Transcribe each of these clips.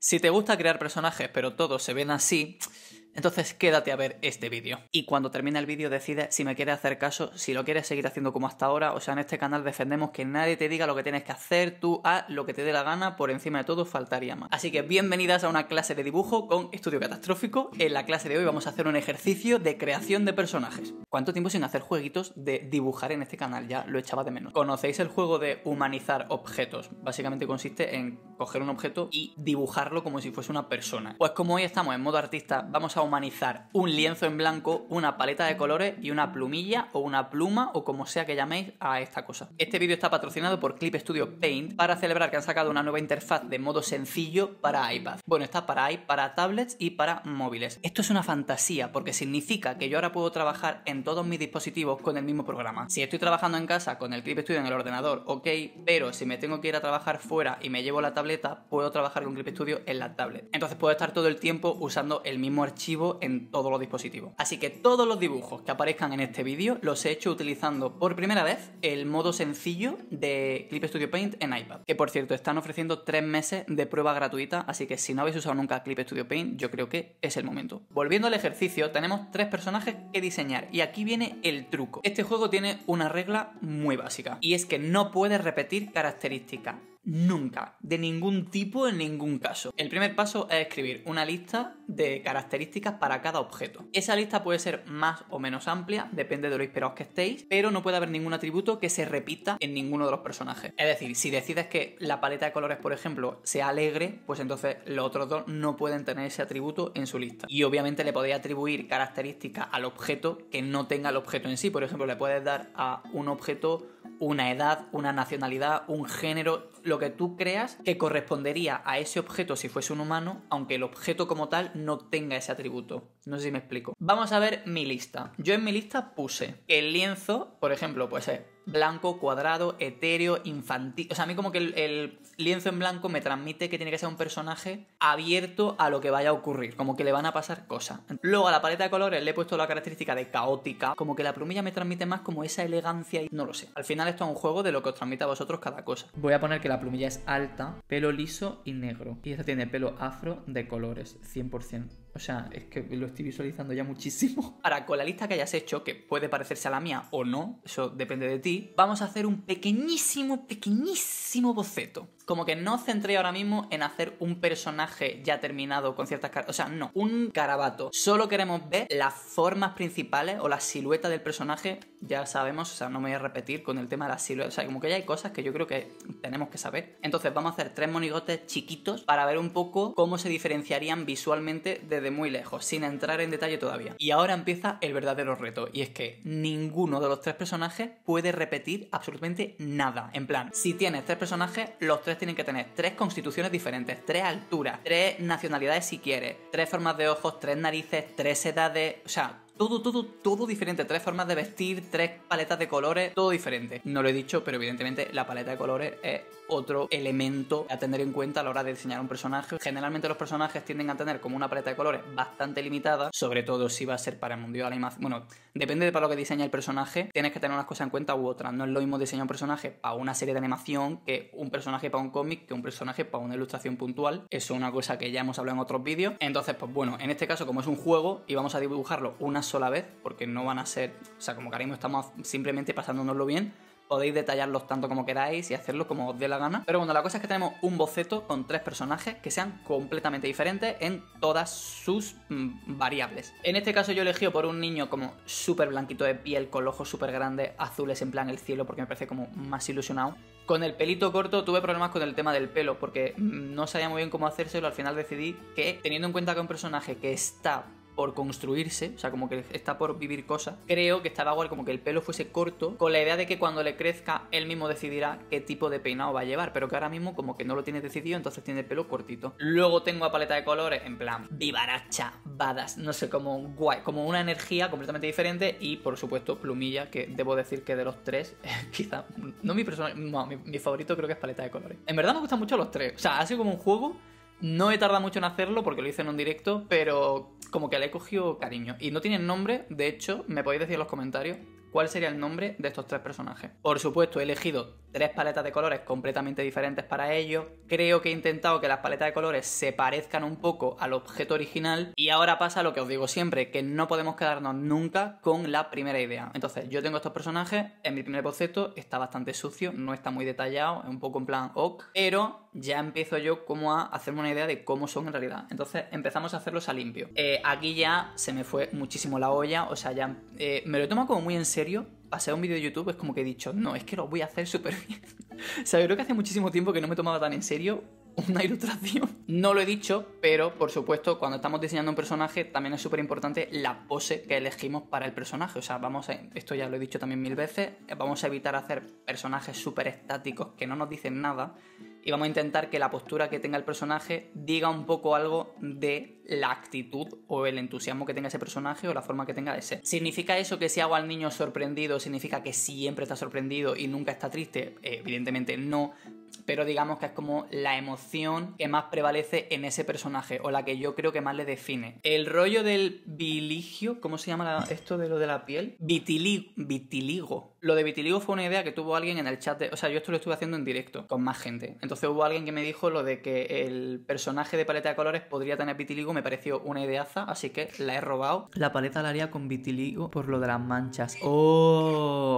Si te gusta crear personajes, pero todos se ven así, entonces quédate a ver este vídeo. Y cuando termine el vídeo decide si me quieres hacer caso, si lo quieres seguir haciendo como hasta ahora. O sea, en este canal defendemos que nadie te diga lo que tienes que hacer, tú a lo que te dé la gana, por encima de todo faltaría más. Así que bienvenidas a una clase de dibujo con estudio catastrófico. En la clase de hoy vamos a hacer un ejercicio de creación de personajes. ¿Cuánto tiempo sin hacer jueguitos de dibujar en este canal? Ya lo echaba de menos. ¿Conocéis el juego de humanizar objetos? Básicamente consiste en coger un objeto y dibujarlo como si fuese una persona. Pues como hoy estamos en modo artista, vamos a humanizar un lienzo en blanco, una paleta de colores y una plumilla o una pluma o como sea que llaméis a esta cosa. Este vídeo está patrocinado por Clip Studio Paint para celebrar que han sacado una nueva interfaz de modo sencillo para iPad. Bueno, está para iPad, para tablets y para móviles. Esto es una fantasía porque significa que yo ahora puedo trabajar en todos mis dispositivos con el mismo programa. Si estoy trabajando en casa con el Clip Studio en el ordenador, ok, pero si me tengo que ir a trabajar fuera y me llevo la tableta, puedo trabajar con Clip Studio en la tablet. Entonces puedo estar todo el tiempo usando el mismo archivo en todos los dispositivos. Así que todos los dibujos que aparezcan en este vídeo los he hecho utilizando por primera vez el modo sencillo de Clip Studio Paint en iPad, que por cierto están ofreciendo tres meses de prueba gratuita, así que si no habéis usado nunca Clip Studio Paint, yo creo que es el momento. Volviendo al ejercicio, tenemos tres personajes que diseñar y aquí viene el truco. Este juego tiene una regla muy básica y es que no puedes repetir características Nunca, de ningún tipo, en ningún caso. El primer paso es escribir una lista de características para cada objeto. Esa lista puede ser más o menos amplia, depende de lo esperados que estéis, pero no puede haber ningún atributo que se repita en ninguno de los personajes. Es decir, si decides que la paleta de colores, por ejemplo, sea alegre, pues entonces los otros dos no pueden tener ese atributo en su lista. Y obviamente le podéis atribuir características al objeto que no tenga el objeto en sí. Por ejemplo, le puedes dar a un objeto una edad, una nacionalidad, un género, lo que tú creas que correspondería a ese objeto si fuese un humano, aunque el objeto como tal no tenga ese atributo. No sé si me explico. Vamos a ver mi lista. Yo en mi lista puse el lienzo, por ejemplo, pues es eh, blanco, cuadrado, etéreo, infantil. O sea, a mí como que el, lienzo en blanco me transmite que tiene que ser un personaje abierto a lo que vaya a ocurrir, como que le van a pasar cosas. Luego a la paleta de colores le he puesto la característica de caótica, como que la plumilla me transmite más como esa elegancia y no lo sé. Al final esto es un juego de lo que os transmite a vosotros cada cosa. Voy a poner que la plumilla es alta, pelo liso y negro. Y esta tiene pelo afro de colores, 100%. O sea, es que lo estoy visualizando ya muchísimo. Ahora, con la lista que hayas hecho, que puede parecerse a la mía o no, eso depende de ti, vamos a hacer un pequeñísimo, pequeñísimo boceto. Como que no centré ahora mismo en hacer un personaje ya terminado con ciertas caras. O sea, no, un carabato. Solo queremos ver las formas principales o la silueta del personaje. Ya sabemos, o sea, no me voy a repetir con el tema de la silueta. O sea, como que ya hay cosas que yo creo que tenemos que saber. Entonces, vamos a hacer tres monigotes chiquitos para ver un poco cómo se diferenciarían visualmente desde muy lejos, sin entrar en detalle todavía. Y ahora empieza el verdadero reto, y es que ninguno de los tres personajes puede repetir absolutamente nada. En plan, si tienes tres personajes, los tres tienen que tener tres constituciones diferentes, tres alturas, tres nacionalidades si quieres, tres formas de ojos, tres narices, tres edades, o sea, todo, todo, todo diferente. Tres formas de vestir, tres paletas de colores, todo diferente. No lo he dicho, pero evidentemente la paleta de colores es otro elemento a tener en cuenta a la hora de diseñar un personaje. Generalmente los personajes tienden a tener como una paleta de colores bastante limitada, sobre todo si va a ser para el mundial animación. Bueno, depende de para lo que diseña el personaje, tienes que tener unas cosas en cuenta u otras. No es lo mismo diseñar un personaje para una serie de animación que un personaje para un cómic, que un personaje para una ilustración puntual. Eso es una cosa que ya hemos hablado en otros vídeos. Entonces, pues bueno, en este caso, como es un juego y vamos a dibujarlo una sola vez, porque no van a ser, o sea, como que estamos simplemente pasándonoslo bien, podéis detallarlos tanto como queráis y hacerlo como os dé la gana. Pero bueno, la cosa es que tenemos un boceto con tres personajes que sean completamente diferentes en todas sus mm, variables. En este caso yo elegí por un niño como súper blanquito de piel, con los ojos súper grandes, azules en plan el cielo, porque me parece como más ilusionado. Con el pelito corto tuve problemas con el tema del pelo, porque mm, no sabía muy bien cómo hacérselo, al final decidí que teniendo en cuenta que un personaje que está por construirse, o sea, como que está por vivir cosas, creo que estaba igual como que el pelo fuese corto, con la idea de que cuando le crezca él mismo decidirá qué tipo de peinado va a llevar, pero que ahora mismo como que no lo tiene decidido, entonces tiene el pelo cortito. Luego tengo a paleta de colores, en plan, vivaracha, badas, no sé, como guay, como una energía completamente diferente y por supuesto plumilla, que debo decir que de los tres, quizá, no mi personal, no, mi, mi favorito creo que es paleta de colores. En verdad me gustan mucho los tres, o sea, ha sido como un juego no he tardado mucho en hacerlo porque lo hice en un directo, pero como que le he cogido cariño. Y no tiene nombre, de hecho, me podéis decir en los comentarios cuál sería el nombre de estos tres personajes. Por supuesto, he elegido tres paletas de colores completamente diferentes para ellos. Creo que he intentado que las paletas de colores se parezcan un poco al objeto original. Y ahora pasa lo que os digo siempre, que no podemos quedarnos nunca con la primera idea. Entonces, yo tengo estos personajes, en mi primer boceto está bastante sucio, no está muy detallado, es un poco en plan ok, pero ya empiezo yo como a hacerme una idea de cómo son en realidad. Entonces empezamos a hacerlos a limpio. Eh, aquí ya se me fue muchísimo la olla, o sea, ya eh, me lo tomo como muy en serio serio, pasé a un vídeo de YouTube, es como que he dicho, no, es que lo voy a hacer súper bien. o sea, creo que hace muchísimo tiempo que no me tomaba tan en serio una ilustración. No lo he dicho, pero por supuesto, cuando estamos diseñando un personaje, también es súper importante la pose que elegimos para el personaje. O sea, vamos a. Esto ya lo he dicho también mil veces. Vamos a evitar hacer personajes súper estáticos que no nos dicen nada y vamos a intentar que la postura que tenga el personaje diga un poco algo de la actitud o el entusiasmo que tenga ese personaje o la forma que tenga de ser. ¿Significa eso que si hago al niño sorprendido, significa que siempre está sorprendido y nunca está triste? Eh, evidentemente no, pero digamos que es como la emoción que más prevalece en ese personaje o la que yo creo que más le define. El rollo del viligio, ¿cómo se llama esto de lo de la piel? Vitiligo. vitiligo lo de vitiligo fue una idea que tuvo alguien en el chat O sea, yo esto lo estuve haciendo en directo con más gente. Entonces hubo alguien que me dijo lo de que el personaje de paleta de colores podría tener vitiligo, me pareció una ideaza, así que la he robado. La paleta la haría con vitiligo por lo de las manchas. ¡Oh!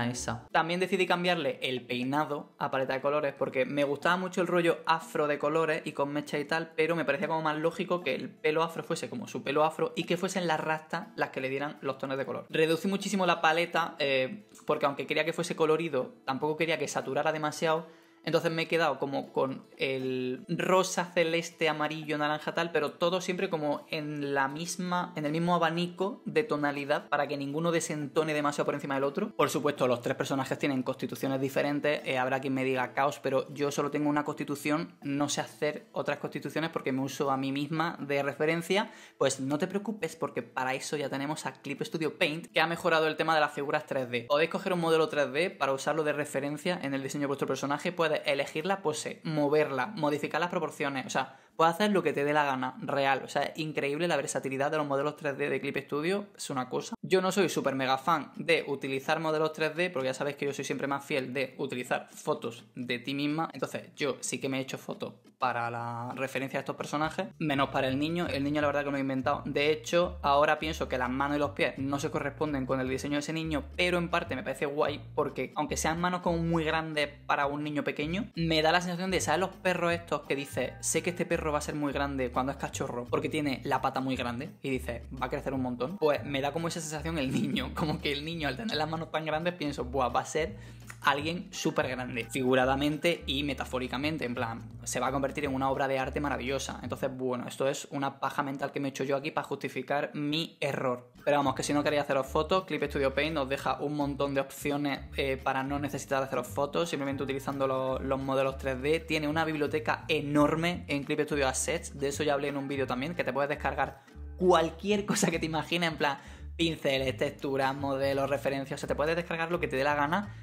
esa. También decidí cambiarle el peinado a paleta de colores porque me gustaba mucho el rollo afro de colores y con mecha y tal, pero me parecía como más lógico que el pelo afro fuese como su pelo afro y que fuesen las rastas las que le dieran los tonos de color. Reducí muchísimo la paleta eh, porque aunque quería que fuese colorido, tampoco quería que saturara demasiado entonces me he quedado como con el rosa, celeste, amarillo, naranja tal, pero todo siempre como en la misma, en el mismo abanico de tonalidad para que ninguno desentone demasiado por encima del otro. Por supuesto, los tres personajes tienen constituciones diferentes, eh, habrá quien me diga caos, pero yo solo tengo una constitución, no sé hacer otras constituciones porque me uso a mí misma de referencia, pues no te preocupes porque para eso ya tenemos a Clip Studio Paint que ha mejorado el tema de las figuras 3D. Podéis coger un modelo 3D para usarlo de referencia en el diseño de vuestro personaje, elegir la pose, moverla, modificar las proporciones, o sea, Puedes hacer lo que te dé la gana, real. O sea, es increíble la versatilidad de los modelos 3D de Clip Studio, es una cosa. Yo no soy súper mega fan de utilizar modelos 3D, porque ya sabéis que yo soy siempre más fiel de utilizar fotos de ti misma. Entonces, yo sí que me he hecho fotos para la referencia de estos personajes, menos para el niño. El niño, la verdad, que lo he inventado. De hecho, ahora pienso que las manos y los pies no se corresponden con el diseño de ese niño, pero en parte me parece guay porque, aunque sean manos como muy grandes para un niño pequeño, me da la sensación de, ¿sabes los perros estos que dice, sé que este perro va a ser muy grande cuando es cachorro porque tiene la pata muy grande y dice va a crecer un montón, pues me da como esa sensación el niño, como que el niño al tener las manos tan grandes pienso, Buah, va a ser alguien súper grande, figuradamente y metafóricamente, en plan, se va a convertir en una obra de arte maravillosa. Entonces, bueno, esto es una paja mental que me he hecho yo aquí para justificar mi error. Pero vamos, que si no queréis haceros fotos, Clip Studio Paint nos deja un montón de opciones eh, para no necesitar haceros fotos, simplemente utilizando los, los modelos 3D. Tiene una biblioteca enorme en Clip Studio Assets, de eso ya hablé en un vídeo también, que te puedes descargar cualquier cosa que te imagines, en plan pinceles, texturas, modelos, referencias, o te puedes descargar lo que te dé la gana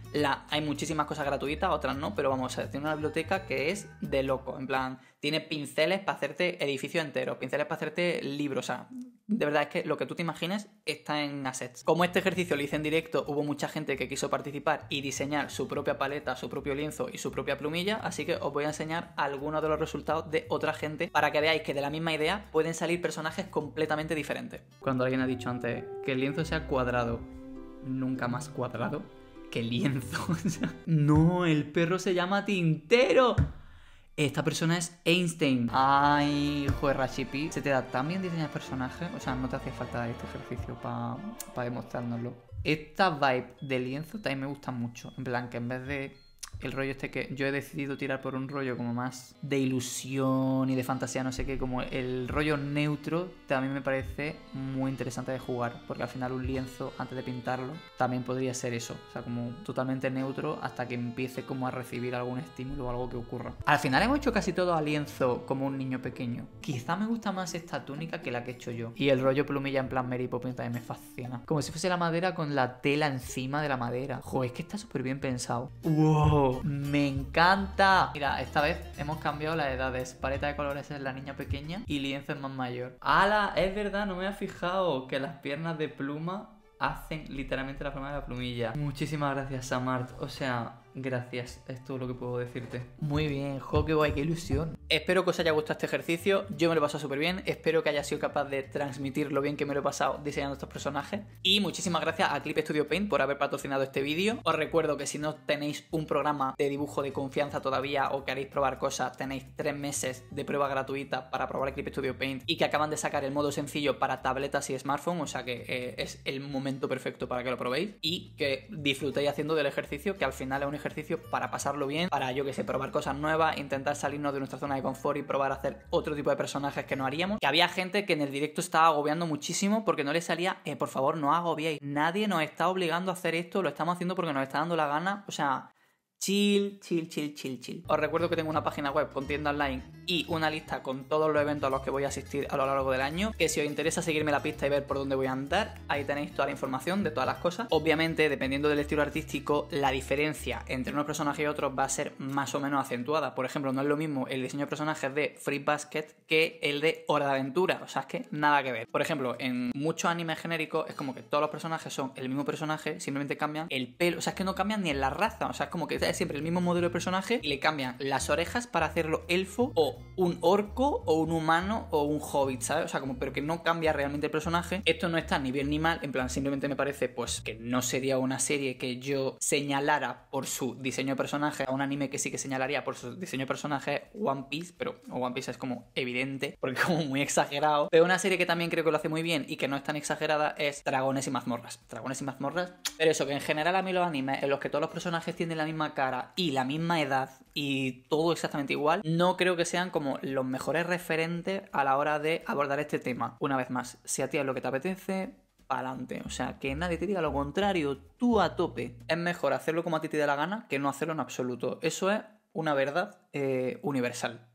hay muchísimas cosas gratuitas, otras no, pero vamos, a tiene una biblioteca que es de loco. En plan, tiene pinceles para hacerte edificio entero, pinceles para hacerte libros. O sea, de verdad es que lo que tú te imagines está en assets. Como este ejercicio lo hice en directo, hubo mucha gente que quiso participar y diseñar su propia paleta, su propio lienzo y su propia plumilla, así que os voy a enseñar algunos de los resultados de otra gente para que veáis que de la misma idea pueden salir personajes completamente diferentes. Cuando alguien ha dicho antes que el lienzo sea cuadrado, nunca más cuadrado qué lienzo. no, el perro se llama Tintero. Esta persona es Einstein. Ay, joder, Rashipi. Se te da tan bien diseñar personajes. O sea, no te hacía falta este ejercicio para pa demostrárnoslo. Esta vibe de lienzo también me gusta mucho. En plan, que en vez de el rollo este que yo he decidido tirar por un rollo como más de ilusión y de fantasía, no sé qué, como el rollo neutro también me parece muy interesante de jugar, porque al final un lienzo antes de pintarlo también podría ser eso, o sea, como totalmente neutro hasta que empiece como a recibir algún estímulo o algo que ocurra. Al final hemos hecho casi todo a lienzo como un niño pequeño. Quizá me gusta más esta túnica que la que he hecho yo. Y el rollo plumilla en plan Mary Poppins también me fascina. Como si fuese la madera con la tela encima de la madera. joder es que está súper bien pensado. ¡Wow! Me encanta. Mira, esta vez hemos cambiado las edades. Paleta de colores es la niña pequeña y lienzo es más mayor. ¡Hala! Es verdad, no me he fijado que las piernas de pluma hacen literalmente la forma de la plumilla. Muchísimas gracias, Samart. O sea, Gracias, es todo lo que puedo decirte. Muy bien, jo, qué qué ilusión. Espero que os haya gustado este ejercicio, yo me lo he pasado súper bien, espero que haya sido capaz de transmitir lo bien que me lo he pasado diseñando estos personajes. Y muchísimas gracias a Clip Studio Paint por haber patrocinado este vídeo. Os recuerdo que si no tenéis un programa de dibujo de confianza todavía o queréis probar cosas, tenéis tres meses de prueba gratuita para probar Clip Studio Paint y que acaban de sacar el modo sencillo para tabletas y smartphone, o sea que eh, es el momento perfecto para que lo probéis y que disfrutéis haciendo del ejercicio, que al final es un ejercicio para pasarlo bien, para yo que sé, probar cosas nuevas, intentar salirnos de nuestra zona de confort y probar a hacer otro tipo de personajes que no haríamos. Que había gente que en el directo estaba agobiando muchísimo porque no le salía, eh, por favor, no agobiéis. Nadie nos está obligando a hacer esto, lo estamos haciendo porque nos está dando la gana. O sea, chill, chill, chill, chill, chill. Os recuerdo que tengo una página web con tienda online y una lista con todos los eventos a los que voy a asistir a lo largo del año, que si os interesa seguirme la pista y ver por dónde voy a andar, ahí tenéis toda la información de todas las cosas. Obviamente, dependiendo del estilo artístico, la diferencia entre unos personajes y otros va a ser más o menos acentuada. Por ejemplo, no es lo mismo el diseño de personajes de Free Basket que el de Hora de Aventura, o sea, es que nada que ver. Por ejemplo, en muchos animes genéricos es como que todos los personajes son el mismo personaje, simplemente cambian el pelo, o sea, es que no cambian ni en la raza, o sea, es como que siempre el mismo modelo de personaje y le cambian las orejas para hacerlo elfo o un orco o un humano o un hobbit, ¿sabes? O sea, como, pero que no cambia realmente el personaje. Esto no está ni bien ni mal, en plan, simplemente me parece, pues, que no sería una serie que yo señalara por su diseño de personaje, a un anime que sí que señalaría por su diseño de personaje, One Piece, pero One Piece es como evidente, porque como muy exagerado. Pero una serie que también creo que lo hace muy bien y que no es tan exagerada es Dragones y mazmorras. Dragones y mazmorras. Pero eso, que en general a mí los animes en los que todos los personajes tienen la misma cara y la misma edad y todo exactamente igual, no creo que sean como los mejores referentes a la hora de abordar este tema. Una vez más, si a ti es lo que te apetece, adelante. O sea, que nadie te diga lo contrario, tú a tope. Es mejor hacerlo como a ti te da la gana que no hacerlo en absoluto. Eso es una verdad eh, universal.